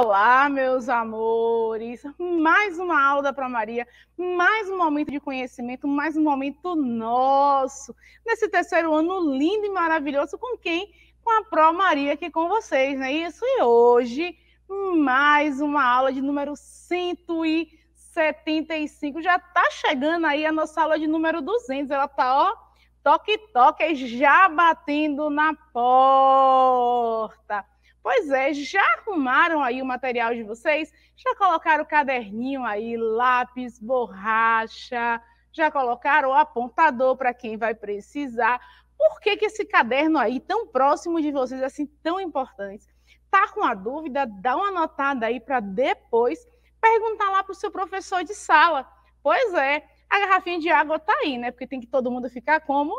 Olá, meus amores! Mais uma aula para Maria, mais um momento de conhecimento, mais um momento nosso. Nesse terceiro ano lindo e maravilhoso com quem? Com a Pro Maria aqui com vocês, não é isso? E hoje, mais uma aula de número 175. Já está chegando aí a nossa aula de número 200. Ela está, ó, toque-toque, já batendo na porta. Pois é, já arrumaram aí o material de vocês? Já colocaram o caderninho aí, lápis, borracha? Já colocaram o apontador para quem vai precisar? Por que, que esse caderno aí, tão próximo de vocês, assim, tão importante? Tá com a dúvida? Dá uma notada aí para depois perguntar lá para o seu professor de sala. Pois é, a garrafinha de água tá aí, né? Porque tem que todo mundo ficar como?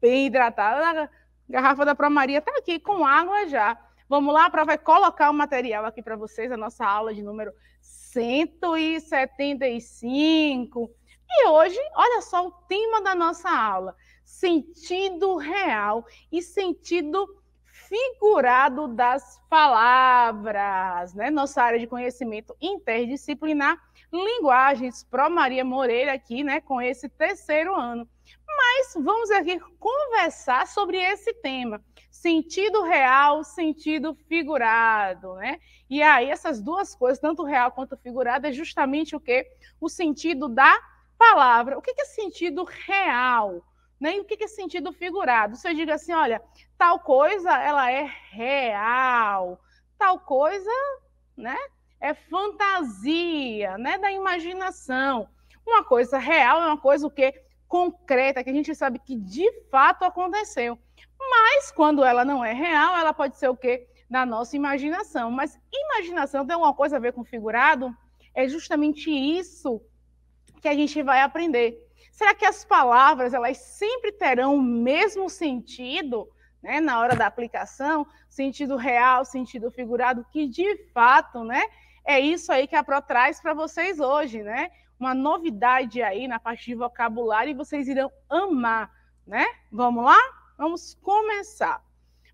Bem hidratado. A garrafa da Maria tá aqui, com água já. Vamos lá, a vai é colocar o material aqui para vocês, a nossa aula de número 175. E hoje, olha só o tema da nossa aula: sentido real e sentido figurado das palavras, né? Nossa área de conhecimento interdisciplinar, linguagens, Pro Maria Moreira aqui, né, com esse terceiro ano mas vamos aqui conversar sobre esse tema, sentido real, sentido figurado, né? E aí essas duas coisas, tanto real quanto figurado, é justamente o que o sentido da palavra. O que é sentido real? Né? E o que é sentido figurado? Você diga assim, olha, tal coisa ela é real, tal coisa, né? É fantasia, né? Da imaginação. Uma coisa real é uma coisa o que concreta, que a gente sabe que de fato aconteceu. Mas quando ela não é real, ela pode ser o quê? na nossa imaginação. Mas imaginação tem alguma coisa a ver com figurado? É justamente isso que a gente vai aprender. Será que as palavras elas sempre terão o mesmo sentido né, na hora da aplicação? Sentido real, sentido figurado, que de fato né, é isso aí que a Pro traz para vocês hoje, né? uma novidade aí na parte de vocabulário e vocês irão amar, né? Vamos lá? Vamos começar.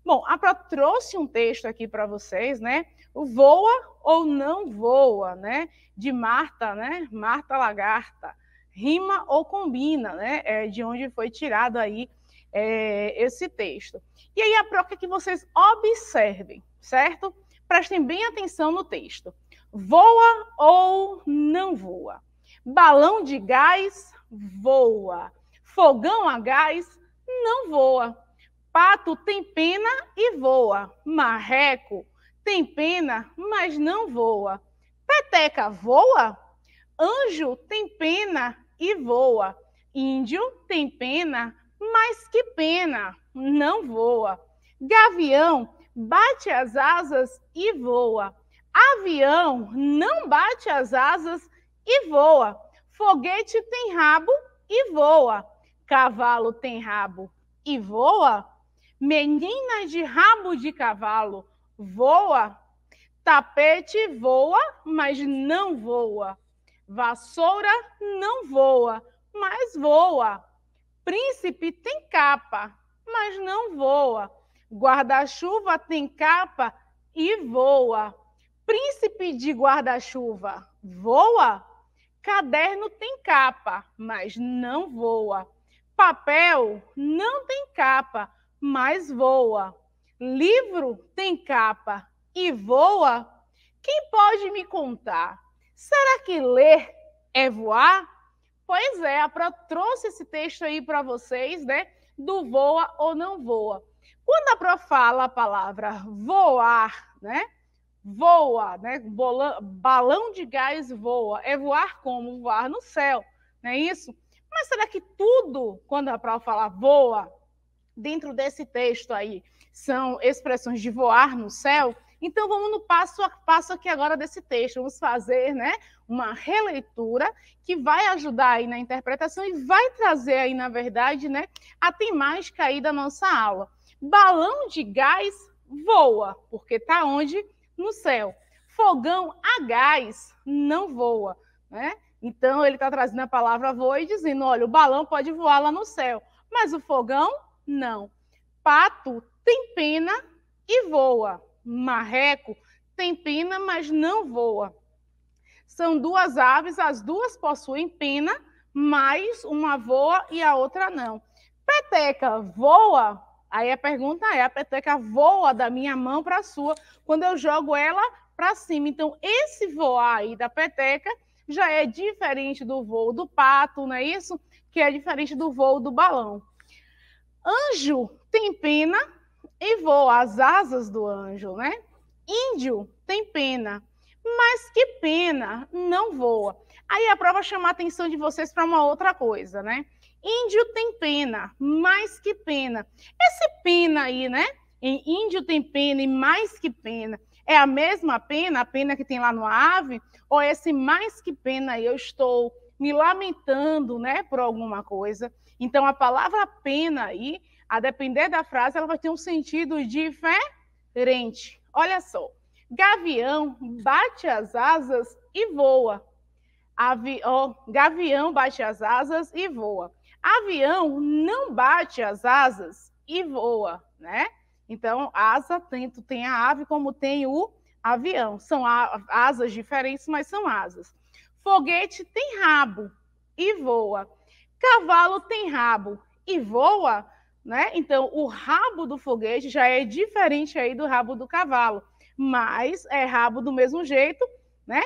Bom, a Pro trouxe um texto aqui para vocês, né? O voa ou não voa, né? De Marta, né? Marta Lagarta. Rima ou combina, né? É de onde foi tirado aí é, esse texto. E aí a Pro quer é que vocês observem, certo? Prestem bem atenção no texto. Voa ou não voa? Balão de gás voa. Fogão a gás não voa. Pato tem pena e voa. Marreco tem pena, mas não voa. Peteca voa? Anjo tem pena e voa. Índio tem pena, mas que pena, não voa. Gavião bate as asas e voa. Avião não bate as asas e voa. Foguete tem rabo e voa. Cavalo tem rabo e voa. Menina de rabo de cavalo voa. Tapete voa, mas não voa. Vassoura não voa, mas voa. Príncipe tem capa, mas não voa. Guarda-chuva tem capa e voa. Príncipe de guarda-chuva voa? Caderno tem capa, mas não voa. Papel não tem capa, mas voa. Livro tem capa e voa? Quem pode me contar? Será que ler é voar? Pois é, a Pro trouxe esse texto aí para vocês, né? Do voa ou não voa. Quando a Pro fala a palavra voar, né? voa, né? balão de gás voa. É voar como? Voar no céu, não é isso? Mas será que tudo, quando a prova fala voa, dentro desse texto aí, são expressões de voar no céu? Então vamos no passo a passo aqui agora desse texto. Vamos fazer, né, uma releitura que vai ajudar aí na interpretação e vai trazer aí, na verdade, né, a temática aí da nossa aula. Balão de gás voa, porque está onde? no céu. Fogão a gás não voa, né? Então ele está trazendo a palavra voa e dizendo: olha, o balão pode voar lá no céu, mas o fogão não. Pato tem pena e voa. Marreco tem pena, mas não voa. São duas aves, as duas possuem pena, mas uma voa e a outra não. Peteca voa, Aí a pergunta é: a peteca voa da minha mão para a sua quando eu jogo ela para cima. Então, esse voar aí da peteca já é diferente do voo do pato, não é isso? Que é diferente do voo do balão. Anjo tem pena e voa as asas do anjo, né? Índio tem pena, mas que pena, não voa. Aí a prova chama a atenção de vocês para uma outra coisa, né? Índio tem pena, mais que pena. Esse pena aí, né? Em índio tem pena e mais que pena. É a mesma pena, a pena que tem lá no ave? Ou é esse mais que pena aí, eu estou me lamentando, né, por alguma coisa? Então, a palavra pena aí, a depender da frase, ela vai ter um sentido diferente. Olha só. Gavião bate as asas e voa. Avi... Oh, gavião bate as asas e voa. Avião não bate as asas e voa, né? Então, asa, tanto tem a ave como tem o avião. São asas diferentes, mas são asas. Foguete tem rabo e voa. Cavalo tem rabo e voa, né? Então, o rabo do foguete já é diferente aí do rabo do cavalo, mas é rabo do mesmo jeito, né?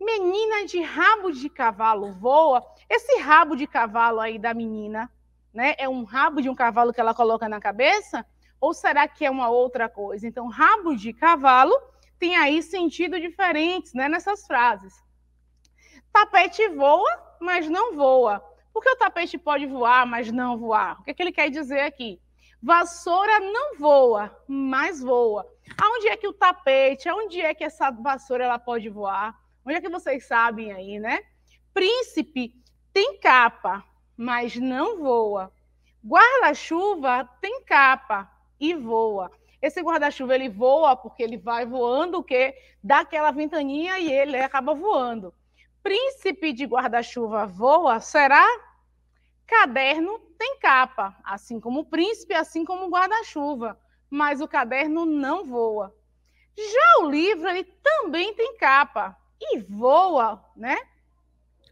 menina de rabo de cavalo voa. Esse rabo de cavalo aí da menina, né? É um rabo de um cavalo que ela coloca na cabeça? Ou será que é uma outra coisa? Então, rabo de cavalo tem aí sentido diferentes, né? Nessas frases. Tapete voa, mas não voa. Porque o tapete pode voar, mas não voar. O que, é que ele quer dizer aqui? Vassoura não voa, mas voa. Aonde é que o tapete, aonde é que essa vassoura ela pode voar? Onde é que vocês sabem aí, né? Príncipe tem capa, mas não voa. Guarda-chuva tem capa e voa. Esse guarda-chuva ele voa porque ele vai voando o quê? Daquela ventaninha e ele acaba voando. Príncipe de guarda-chuva voa, será? Caderno tem capa, assim como o príncipe, assim como o guarda-chuva, mas o caderno não voa. Já o livro ele também tem capa, e voa, né?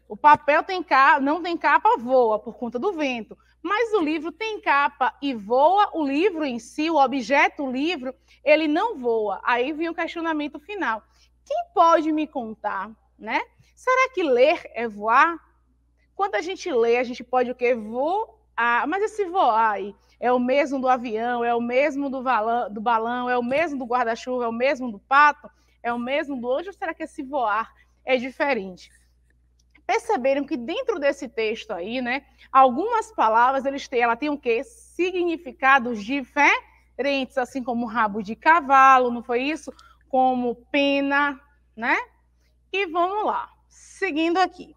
O papel tem capa, não tem capa, voa por conta do vento. Mas o livro tem capa e voa, o livro em si, o objeto, o livro, ele não voa. Aí vem o questionamento final. Quem pode me contar, né? Será que ler é voar? Quando a gente lê, a gente pode o quê? Voar. Mas esse voar aí é o mesmo do avião, é o mesmo do, do balão, é o mesmo do guarda-chuva, é o mesmo do pato? é o mesmo do anjo ou será que esse voar é diferente? Perceberam que dentro desse texto aí, né, algumas palavras eles têm, ela tem o quê? Significados diferentes, assim como rabo de cavalo, não foi isso? Como pena, né? E vamos lá, seguindo aqui.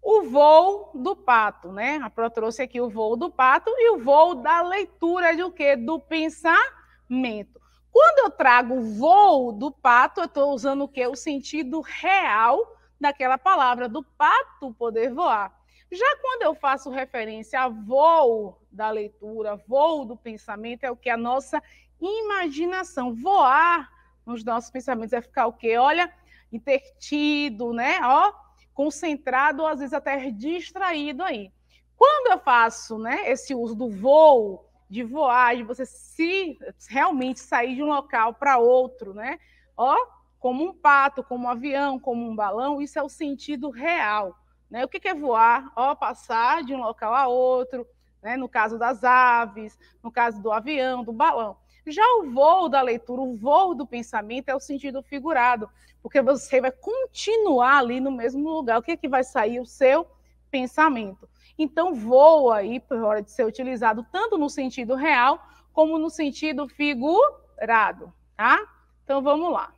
O voo do pato, né? A Pro trouxe aqui o voo do pato e o voo da leitura de o quê? Do pensamento. Quando eu trago voo do pato, eu estou usando o que? O sentido real daquela palavra, do pato poder voar. Já quando eu faço referência a voo da leitura, voo do pensamento, é o que? A nossa imaginação. Voar nos nossos pensamentos é ficar o quê? Olha, intertido, né? Ó, concentrado, ou às vezes até distraído aí. Quando eu faço né, esse uso do voo de voar, de você se realmente sair de um local para outro, né? Ó, como um pato, como um avião, como um balão, isso é o sentido real. Né? O que é voar? Ó, passar de um local a outro, né? no caso das aves, no caso do avião, do balão. Já o voo da leitura, o voo do pensamento é o sentido figurado, porque você vai continuar ali no mesmo lugar. O que é que vai sair? O seu pensamento. Então, voa aí por hora de ser utilizado tanto no sentido real como no sentido figurado, tá? Então, vamos lá.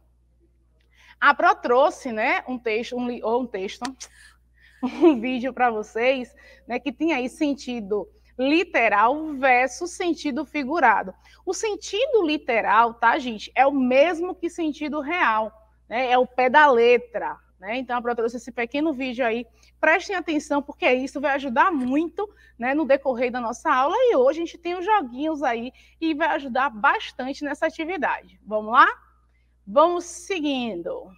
A Pro trouxe, né, um texto, um, ou um texto, um vídeo para vocês, né, que tinha aí sentido literal versus sentido figurado. O sentido literal, tá, gente, é o mesmo que sentido real, né? É o pé da letra, né? Então, a Pro trouxe esse pequeno vídeo aí. Prestem atenção, porque isso vai ajudar muito né, no decorrer da nossa aula. E hoje a gente tem os joguinhos aí e vai ajudar bastante nessa atividade. Vamos lá? Vamos seguindo.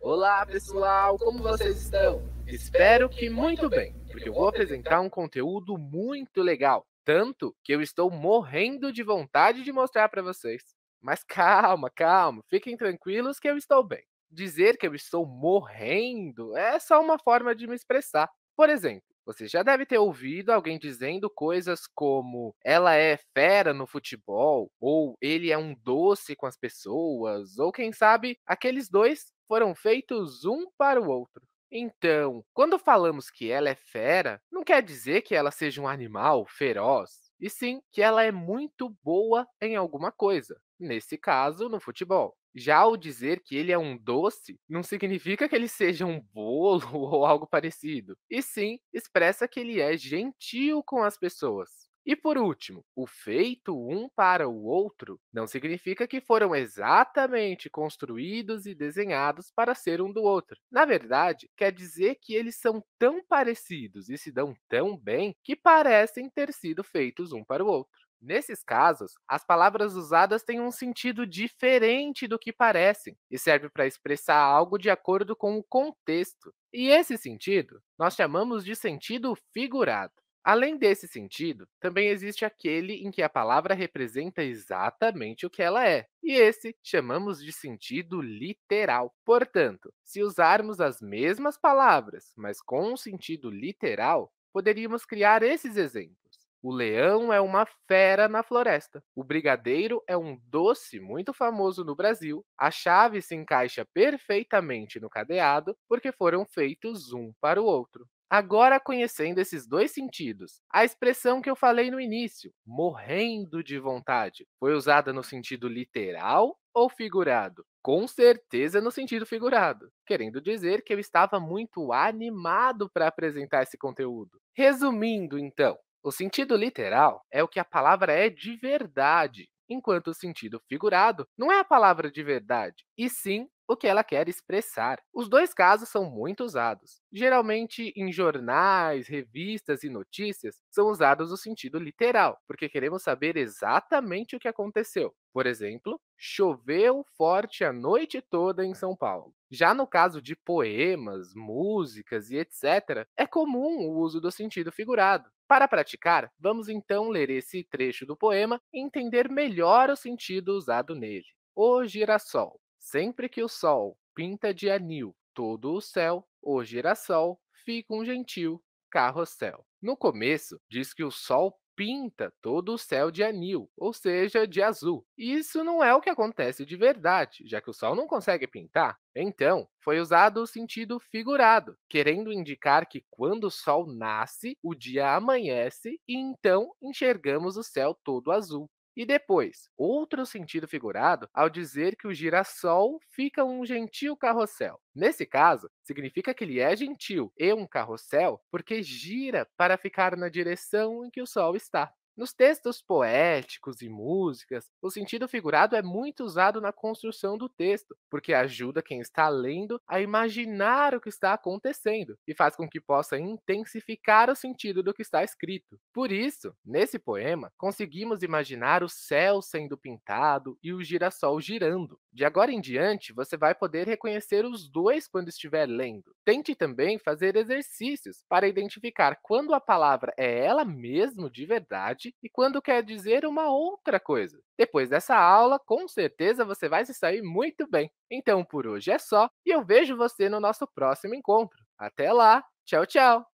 Olá, pessoal! Como vocês estão? Espero que muito bem, porque eu vou apresentar um conteúdo muito legal. Tanto que eu estou morrendo de vontade de mostrar para vocês. Mas calma, calma, fiquem tranquilos que eu estou bem dizer que eu estou morrendo é só uma forma de me expressar. Por exemplo, você já deve ter ouvido alguém dizendo coisas como ela é fera no futebol, ou ele é um doce com as pessoas, ou quem sabe aqueles dois foram feitos um para o outro. Então, quando falamos que ela é fera, não quer dizer que ela seja um animal feroz, e sim que ela é muito boa em alguma coisa, nesse caso, no futebol. Já o dizer que ele é um doce, não significa que ele seja um bolo ou algo parecido, e sim expressa que ele é gentil com as pessoas. E por último, o feito um para o outro não significa que foram exatamente construídos e desenhados para ser um do outro. Na verdade, quer dizer que eles são tão parecidos e se dão tão bem que parecem ter sido feitos um para o outro. Nesses casos, as palavras usadas têm um sentido diferente do que parecem e serve para expressar algo de acordo com o contexto. E esse sentido nós chamamos de sentido figurado. Além desse sentido, também existe aquele em que a palavra representa exatamente o que ela é, e esse chamamos de sentido literal. Portanto, se usarmos as mesmas palavras, mas com um sentido literal, poderíamos criar esses exemplos. O leão é uma fera na floresta. O brigadeiro é um doce muito famoso no Brasil. A chave se encaixa perfeitamente no cadeado porque foram feitos um para o outro. Agora, conhecendo esses dois sentidos, a expressão que eu falei no início, morrendo de vontade, foi usada no sentido literal ou figurado? Com certeza no sentido figurado, querendo dizer que eu estava muito animado para apresentar esse conteúdo. Resumindo, então, o sentido literal é o que a palavra é de verdade, enquanto o sentido figurado não é a palavra de verdade, e sim o que ela quer expressar. Os dois casos são muito usados. Geralmente em jornais, revistas e notícias são usados no sentido literal, porque queremos saber exatamente o que aconteceu. Por exemplo, choveu forte a noite toda em São Paulo. Já no caso de poemas, músicas e etc., é comum o uso do sentido figurado. Para praticar, vamos então ler esse trecho do poema e entender melhor o sentido usado nele. O girassol. Sempre que o sol pinta de anil todo o céu, o girassol fica um gentil carrossel. No começo, diz que o sol pinta todo o céu de anil, ou seja, de azul. E isso não é o que acontece de verdade, já que o sol não consegue pintar. Então, foi usado o sentido figurado, querendo indicar que quando o sol nasce, o dia amanhece e então enxergamos o céu todo azul. E depois, outro sentido figurado ao dizer que o girassol fica um gentil carrossel. Nesse caso, significa que ele é gentil e um carrossel porque gira para ficar na direção em que o Sol está. Nos textos poéticos e músicas, o sentido figurado é muito usado na construção do texto, porque ajuda quem está lendo a imaginar o que está acontecendo e faz com que possa intensificar o sentido do que está escrito. Por isso, nesse poema, conseguimos imaginar o céu sendo pintado e o girassol girando. De agora em diante, você vai poder reconhecer os dois quando estiver lendo. Tente também fazer exercícios para identificar quando a palavra é ela mesmo de verdade e quando quer dizer uma outra coisa. Depois dessa aula, com certeza você vai se sair muito bem. Então por hoje é só e eu vejo você no nosso próximo encontro. Até lá, tchau, tchau!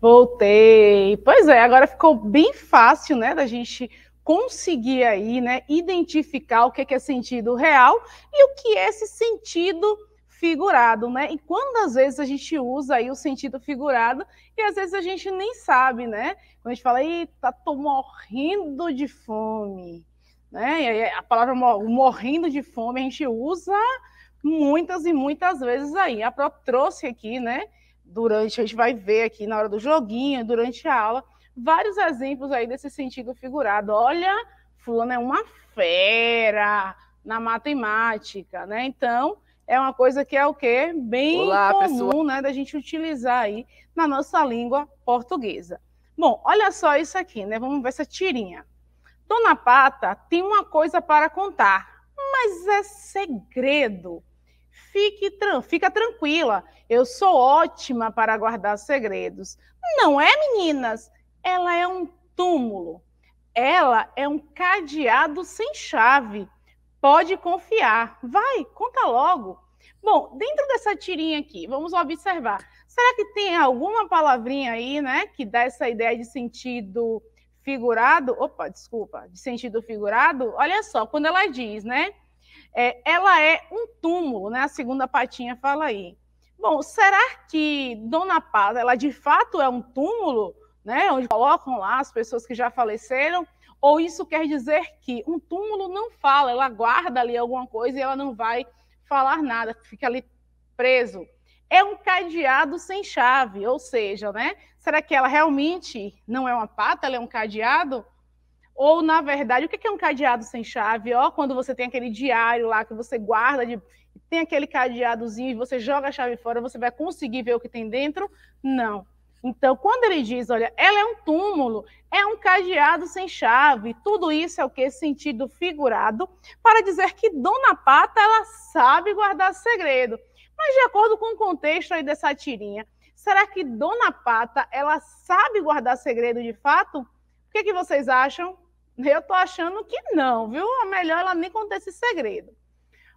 Voltei. Pois é, agora ficou bem fácil, né, da gente conseguir aí, né, identificar o que é, é sentido real e o que é esse sentido figurado, né? E quantas vezes a gente usa aí o sentido figurado e às vezes a gente nem sabe, né? Quando a gente fala, eita, tô morrendo de fome, né? E aí a palavra morrendo de fome a gente usa muitas e muitas vezes aí. A Pro trouxe aqui, né? Durante, a gente vai ver aqui na hora do joguinho, durante a aula, vários exemplos aí desse sentido figurado. Olha, fulano é uma fera na matemática, né? Então, é uma coisa que é o quê? Bem Olá, comum, né, da gente utilizar aí na nossa língua portuguesa. Bom, olha só isso aqui, né? Vamos ver essa tirinha. Dona Pata tem uma coisa para contar, mas é segredo. Fique tran fica tranquila, eu sou ótima para guardar segredos. Não é, meninas? Ela é um túmulo. Ela é um cadeado sem chave Pode confiar. Vai, conta logo. Bom, dentro dessa tirinha aqui, vamos observar. Será que tem alguma palavrinha aí, né, que dá essa ideia de sentido figurado? Opa, desculpa, de sentido figurado? Olha só, quando ela diz, né? É, ela é um túmulo, né? A segunda patinha fala aí. Bom, será que Dona Paz, ela de fato é um túmulo, né? Onde colocam lá as pessoas que já faleceram? Ou isso quer dizer que um túmulo não fala, ela guarda ali alguma coisa e ela não vai falar nada, fica ali preso. É um cadeado sem chave, ou seja, né? Será que ela realmente não é uma pata, ela é um cadeado? Ou, na verdade, o que é, é um cadeado sem chave? Ó, quando você tem aquele diário lá que você guarda, de... tem aquele cadeadozinho e você joga a chave fora, você vai conseguir ver o que tem dentro? Não. Então, quando ele diz, olha, ela é um túmulo, é um cadeado sem chave, tudo isso é o que sentido figurado para dizer que Dona Pata ela sabe guardar segredo. Mas de acordo com o contexto aí dessa tirinha, será que Dona Pata ela sabe guardar segredo de fato? O que, que vocês acham? Eu estou achando que não, viu? É melhor ela nem contar esse segredo.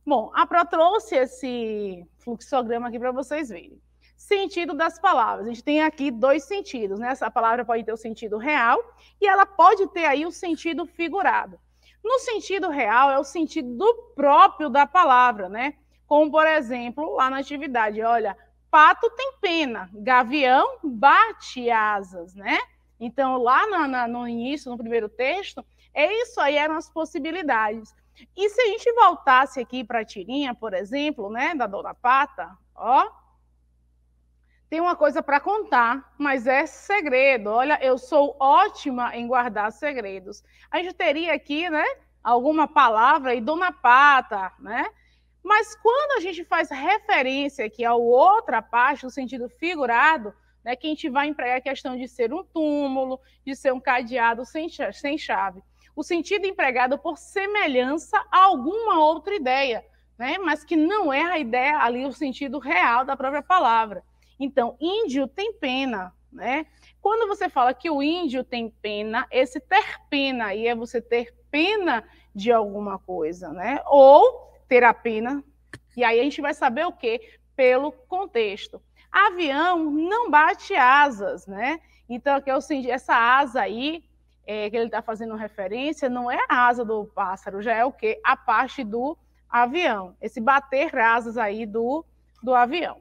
Bom, a Pro trouxe esse fluxograma aqui para vocês verem sentido das palavras. A gente tem aqui dois sentidos, né? Essa palavra pode ter o sentido real e ela pode ter aí o sentido figurado. No sentido real é o sentido próprio da palavra, né? Como por exemplo, lá na atividade, olha, pato tem pena, gavião bate asas, né? Então, lá na, na, no início, no primeiro texto, é isso aí eram as possibilidades. E se a gente voltasse aqui para a tirinha, por exemplo, né, da Dona Pata, ó, tem uma coisa para contar, mas é segredo. Olha, eu sou ótima em guardar segredos. A gente teria aqui, né, alguma palavra e dona pata, né? Mas quando a gente faz referência aqui ao outra parte, no sentido figurado, né, que a gente vai empregar a questão de ser um túmulo, de ser um cadeado sem, sem chave. O sentido empregado por semelhança a alguma outra ideia, né, mas que não é a ideia ali, o sentido real da própria palavra. Então, índio tem pena, né? Quando você fala que o índio tem pena, esse ter pena aí é você ter pena de alguma coisa, né? Ou ter a pena. E aí a gente vai saber o quê? Pelo contexto. Avião não bate asas, né? Então, aqui é o, essa asa aí é, que ele está fazendo referência não é a asa do pássaro, já é o quê? A parte do avião. Esse bater asas aí do, do avião.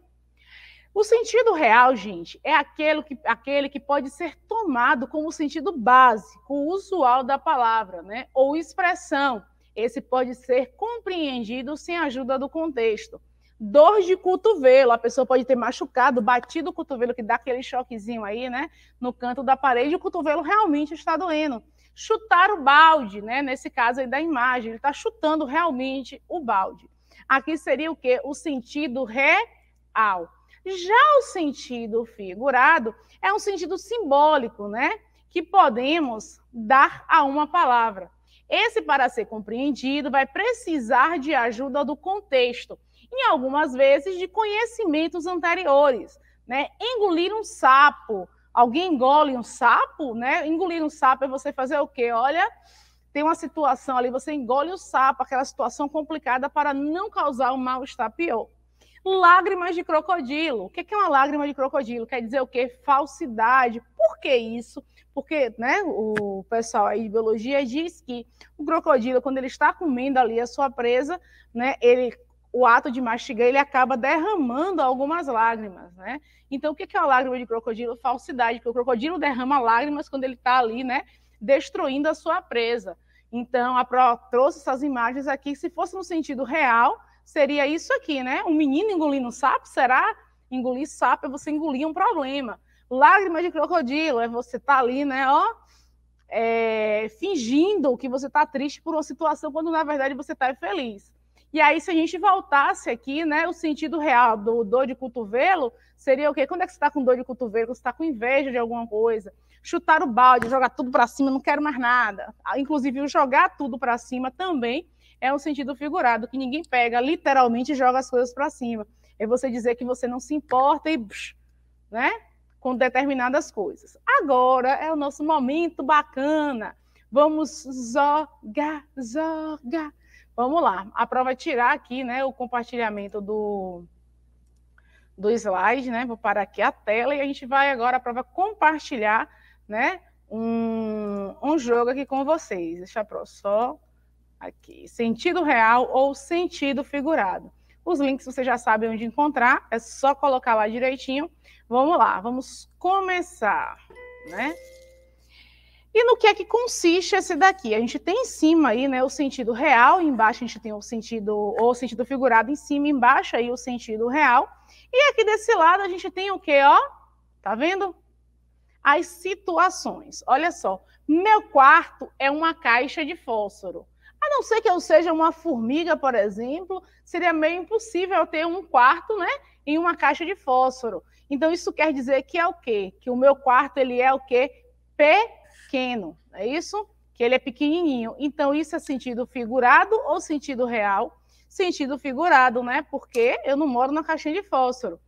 O sentido real, gente, é aquele que, aquele que pode ser tomado como sentido básico, usual da palavra, né? ou expressão. Esse pode ser compreendido sem a ajuda do contexto. Dor de cotovelo, a pessoa pode ter machucado, batido o cotovelo, que dá aquele choquezinho aí, né? No canto da parede, o cotovelo realmente está doendo. Chutar o balde, né? Nesse caso aí da imagem, ele está chutando realmente o balde. Aqui seria o quê? O sentido real. Já o sentido figurado é um sentido simbólico, né? Que podemos dar a uma palavra. Esse, para ser compreendido, vai precisar de ajuda do contexto e, algumas vezes, de conhecimentos anteriores. Né? Engolir um sapo. Alguém engole um sapo, né? Engolir um sapo é você fazer o quê? Olha, tem uma situação ali, você engole o sapo, aquela situação complicada para não causar um mal-estar pior. Lágrimas de crocodilo. O que é uma lágrima de crocodilo? Quer dizer o quê? Falsidade. Por que isso? Porque né, o pessoal aí de biologia diz que o crocodilo, quando ele está comendo ali a sua presa, né, ele o ato de mastigar ele acaba derramando algumas lágrimas, né? Então, o que é uma lágrima de crocodilo? Falsidade, porque o crocodilo derrama lágrimas quando ele está ali, né? Destruindo a sua presa. Então, a Pro trouxe essas imagens aqui. Se fosse no sentido real, seria isso aqui, né? Um menino engolindo sapo, será? Engolir sapo é você engolir um problema. Lágrimas de crocodilo é você estar tá ali, né? Ó, é, fingindo que você está triste por uma situação quando na verdade você está feliz. E aí, se a gente voltasse aqui, né, o sentido real do dor de cotovelo seria o quê? Quando é que você está com dor de cotovelo? você está com inveja de alguma coisa? Chutar o balde, jogar tudo para cima, não quero mais nada. Ah, inclusive, jogar tudo para cima também é um sentido figurado, que ninguém pega literalmente joga as coisas para cima. É você dizer que você não se importa e, né, com determinadas coisas. Agora é o nosso momento bacana. Vamos jogar, jogar. Vamos lá. A prova é tirar aqui, né, o compartilhamento do do slide, né? Vou parar aqui a tela e a gente vai agora a prova compartilhar, né? Um, um jogo aqui com vocês. Deixa eu só aqui, sentido real ou sentido figurado. Os links você já sabe onde encontrar, é só colocar lá direitinho. Vamos lá, vamos começar, né? E no que é que consiste esse daqui? A gente tem em cima aí, né, o sentido real, embaixo a gente tem o sentido ou sentido figurado em cima, embaixo aí o sentido real. E aqui desse lado a gente tem o quê, ó? Tá vendo? As situações. Olha só, meu quarto é uma caixa de fósforo. A não ser que eu seja uma formiga, por exemplo, seria meio impossível eu ter um quarto, né, em uma caixa de fósforo. Então isso quer dizer que é o quê? Que o meu quarto ele é o quê? Pequeno. É isso? Que ele é pequenininho. Então isso é sentido figurado ou sentido real? Sentido figurado, né? Porque eu não moro na caixinha de fósforo.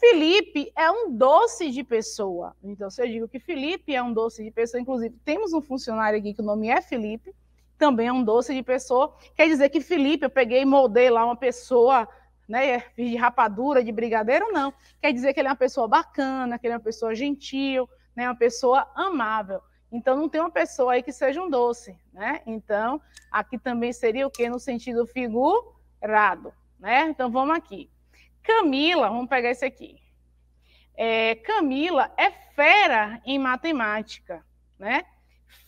Felipe é um doce de pessoa. Então, se eu digo que Felipe é um doce de pessoa, inclusive temos um funcionário aqui que o nome é Felipe, também é um doce de pessoa. Quer dizer que Felipe, eu peguei e moldei lá uma pessoa né, de rapadura, de brigadeiro, não. Quer dizer que ele é uma pessoa bacana, que ele é uma pessoa gentil, né, uma pessoa amável. Então, não tem uma pessoa aí que seja um doce, né? Então, aqui também seria o quê? No sentido figurado, né? Então, vamos aqui. Camila, vamos pegar esse aqui. É, Camila é fera em matemática, né?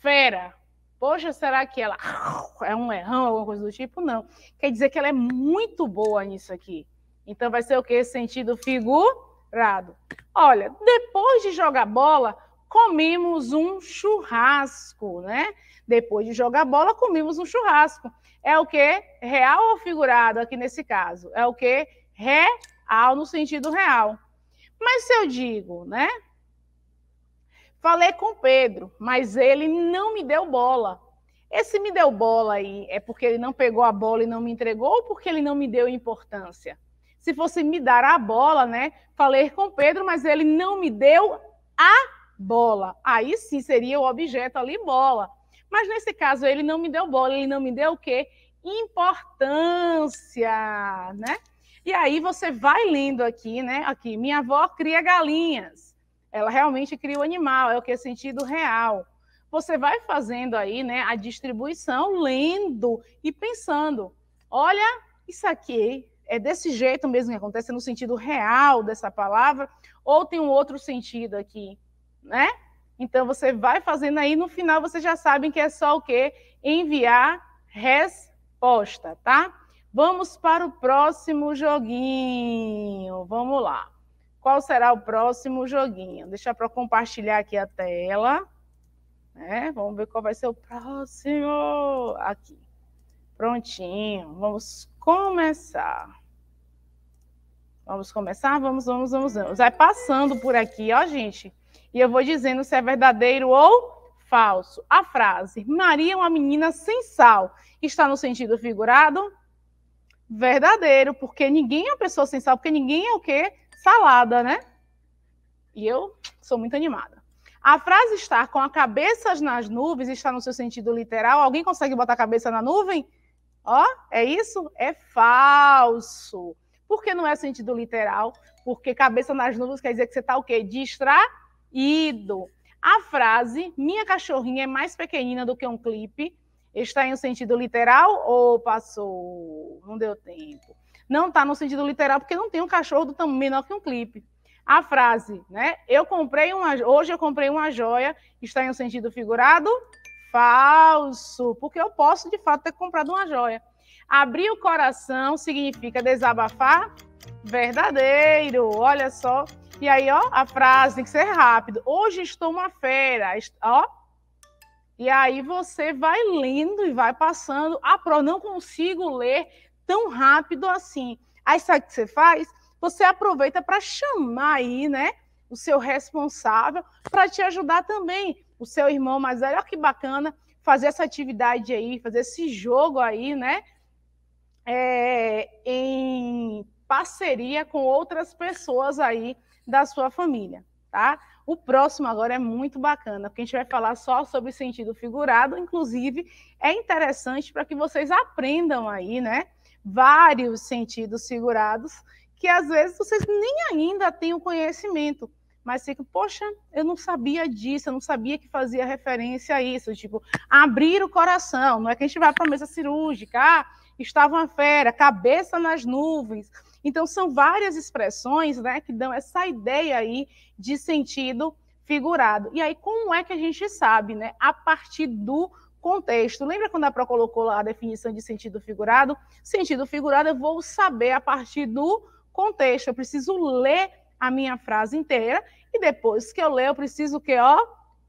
Fera. Poxa, será que ela é um errão, alguma coisa do tipo? Não. Quer dizer que ela é muito boa nisso aqui. Então vai ser o quê? Sentido figurado. Olha, depois de jogar bola, comemos um churrasco, né? Depois de jogar bola, comemos um churrasco. É o quê? Real ou figurado aqui nesse caso? É o quê? Real no sentido real. Mas se eu digo, né? Falei com Pedro, mas ele não me deu bola. Esse me deu bola aí é porque ele não pegou a bola e não me entregou ou porque ele não me deu importância? Se fosse me dar a bola, né? Falei com Pedro, mas ele não me deu a bola. Aí sim seria o objeto ali bola. Mas nesse caso ele não me deu bola, ele não me deu o quê? Importância, né? E aí você vai lendo aqui, né? Aqui, minha avó cria galinhas ela realmente cria o animal, é o que é sentido real. Você vai fazendo aí, né, a distribuição, lendo e pensando. Olha, isso aqui é desse jeito mesmo que acontece, no sentido real dessa palavra, ou tem um outro sentido aqui, né? Então você vai fazendo aí, no final vocês já sabem que é só o quê? Enviar resposta, tá? Vamos para o próximo joguinho. Vamos lá qual será o próximo joguinho. Deixa para compartilhar aqui a tela. Né? Vamos ver qual vai ser o próximo. Aqui. Prontinho. Vamos começar. Vamos começar? Vamos, vamos, vamos, vamos. Vai passando por aqui, ó, gente. E eu vou dizendo se é verdadeiro ou falso. A frase: Maria é uma menina sem sal. Está no sentido figurado? Verdadeiro, porque ninguém é uma pessoa sem sal, porque ninguém é o quê? Salada, né? E eu sou muito animada. A frase estar com a cabeça nas nuvens está no seu sentido literal. Alguém consegue botar a cabeça na nuvem? Ó, é isso? É falso. Por que não é sentido literal? Porque cabeça nas nuvens quer dizer que você está o quê? Distraído. A frase minha cachorrinha é mais pequenina do que um clipe está em um sentido literal ou passou? Não deu tempo não está no sentido literal, porque não tem um cachorro do tamanho menor que um clipe. A frase, né? Eu comprei uma, hoje eu comprei uma joia, está em um sentido figurado falso, porque eu posso de fato ter comprado uma joia. Abrir o coração significa desabafar verdadeiro. Olha só. E aí, ó, a frase tem que ser rápido. Hoje estou uma fera, ó. E aí você vai lendo e vai passando. Ah, pro, não consigo ler tão rápido assim. Aí sabe o que você faz? Você aproveita para chamar aí, né? O seu responsável para te ajudar também. O seu irmão mais velho, olha que bacana fazer essa atividade aí, fazer esse jogo aí, né? É, em parceria com outras pessoas aí da sua família, tá? O próximo agora é muito bacana, porque a gente vai falar só sobre sentido figurado, inclusive é interessante para que vocês aprendam aí, né? vários sentidos figurados que às vezes vocês nem ainda têm o conhecimento, mas ficam, poxa, eu não sabia disso, eu não sabia que fazia referência a isso, tipo, abrir o coração, não é que a gente vai para a mesa cirúrgica, ah, estava uma fera, cabeça nas nuvens. Então, são várias expressões né, que dão essa ideia aí de sentido figurado. E aí, como é que a gente sabe, né? A partir do contexto. Lembra quando a Pro colocou lá a definição de sentido figurado? Sentido figurado eu vou saber a partir do contexto. Eu preciso ler a minha frase inteira e depois que eu ler, eu preciso que, ó,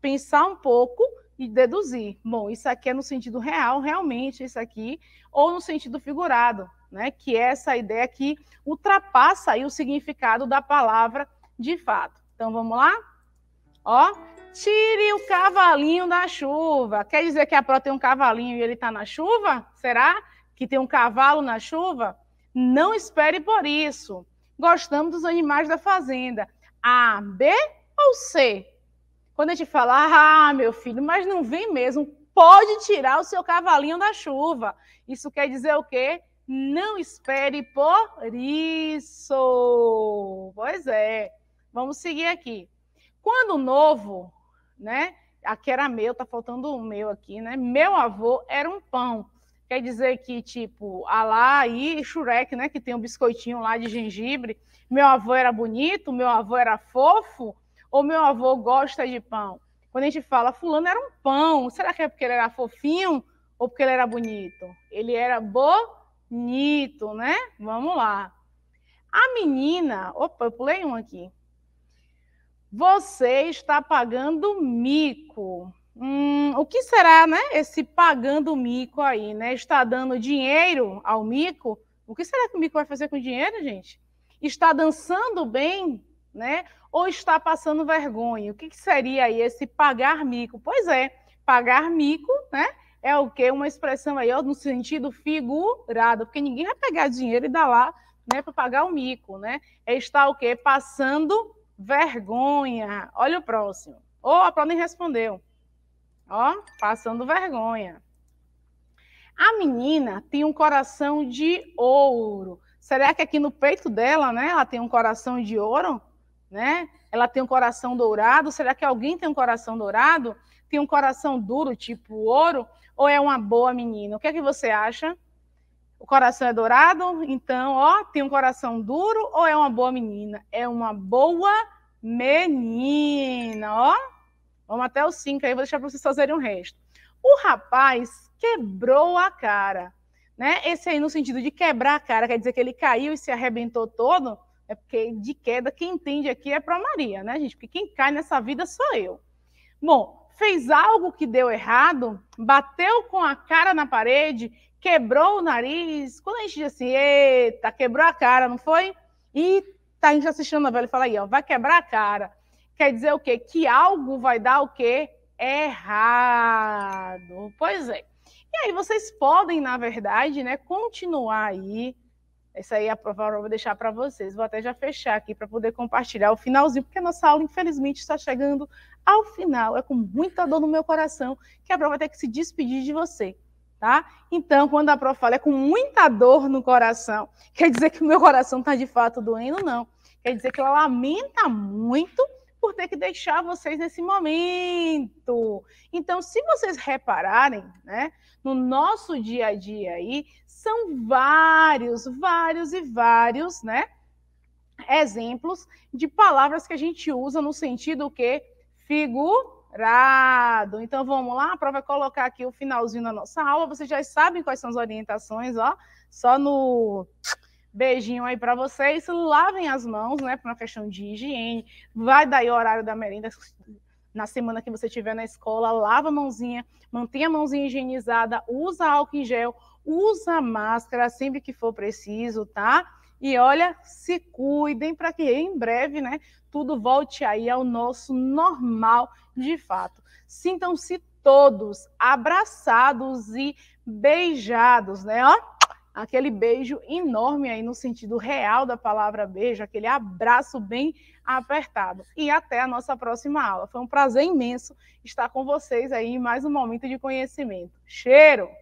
pensar um pouco e deduzir. Bom, isso aqui é no sentido real, realmente isso aqui, ou no sentido figurado, né? Que é essa ideia que ultrapassa aí o significado da palavra de fato. Então vamos lá? Ó, Tire o cavalinho da chuva. Quer dizer que a pró tem um cavalinho e ele está na chuva? Será que tem um cavalo na chuva? Não espere por isso. Gostamos dos animais da fazenda. A, B ou C? Quando a gente fala, ah, meu filho, mas não vem mesmo, pode tirar o seu cavalinho da chuva. Isso quer dizer o quê? Não espere por isso. Pois é. Vamos seguir aqui. Quando novo, né? Aqui era meu, tá faltando o meu aqui, né? Meu avô era um pão. Quer dizer que, tipo, Alá e Shurek, né? Que tem um biscoitinho lá de gengibre. Meu avô era bonito, meu avô era fofo, ou meu avô gosta de pão? Quando a gente fala, fulano era um pão, será que é porque ele era fofinho ou porque ele era bonito? Ele era bonito, né? Vamos lá. A menina, opa, eu pulei um aqui. Você está pagando mico. Hum, o que será, né? Esse pagando mico aí, né? Está dando dinheiro ao mico? O que será que o mico vai fazer com o dinheiro, gente? Está dançando bem, né? Ou está passando vergonha? O que, que seria aí esse pagar mico? Pois é, pagar mico, né? É o que Uma expressão aí, ó, no sentido figurado, porque ninguém vai pegar dinheiro e dar lá, né, para pagar o mico, né? É estar o que? Passando vergonha. Olha o próximo. Ô, oh, a Pró nem respondeu. Ó, oh, passando vergonha. A menina tem um coração de ouro. Será que aqui no peito dela, né, ela tem um coração de ouro? Né? Ela tem um coração dourado? Será que alguém tem um coração dourado? Tem um coração duro, tipo ouro? Ou é uma boa menina? O que é que você acha? o coração é dourado, então, ó, tem um coração duro ou é uma boa menina? É uma boa menina, ó. Vamos até o 5 aí, vou deixar para vocês fazerem o resto. O rapaz quebrou a cara, né? Esse aí no sentido de quebrar a cara, quer dizer que ele caiu e se arrebentou todo, é porque de queda quem entende aqui é para Maria, né, gente? Porque quem cai nessa vida sou eu. Bom, fez algo que deu errado, bateu com a cara na parede, quebrou o nariz. Quando a gente diz assim, eita, quebrou a cara, não foi? E tá a gente assistindo a novela e fala aí, ó, vai quebrar a cara. Quer dizer o quê? Que algo vai dar o quê? Errado. Pois é. E aí vocês podem, na verdade, né, continuar aí. Essa aí é a prova eu vou deixar para vocês. Vou até já fechar aqui para poder compartilhar o finalzinho, porque a nossa aula, infelizmente, está chegando ao final, é com muita dor no meu coração que a prova vai ter que se despedir de você. Tá? Então, quando a prova fala é com muita dor no coração, quer dizer que o meu coração está de fato doendo? Não. Quer dizer que ela lamenta muito por ter que deixar vocês nesse momento. Então, se vocês repararem, né, no nosso dia a dia aí, são vários, vários e vários, né, exemplos de palavras que a gente usa no sentido que figurado. Então vamos lá, a prova é colocar aqui o finalzinho da nossa aula. Vocês já sabem quais são as orientações, ó. Só no beijinho aí para vocês. Lavem as mãos, né, para uma questão de higiene. Vai daí o horário da merenda na semana que você estiver na escola, lava a mãozinha, mantenha a mãozinha higienizada, usa álcool em gel, usa máscara sempre que for preciso, tá? E olha, se cuidem para que em breve, né, tudo volte aí ao nosso normal de fato. Sintam-se todos abraçados e beijados, né? Ó, aquele beijo enorme aí no sentido real da palavra beijo, aquele abraço bem apertado. E até a nossa próxima aula. Foi um prazer imenso estar com vocês aí em mais um momento de conhecimento. Cheiro!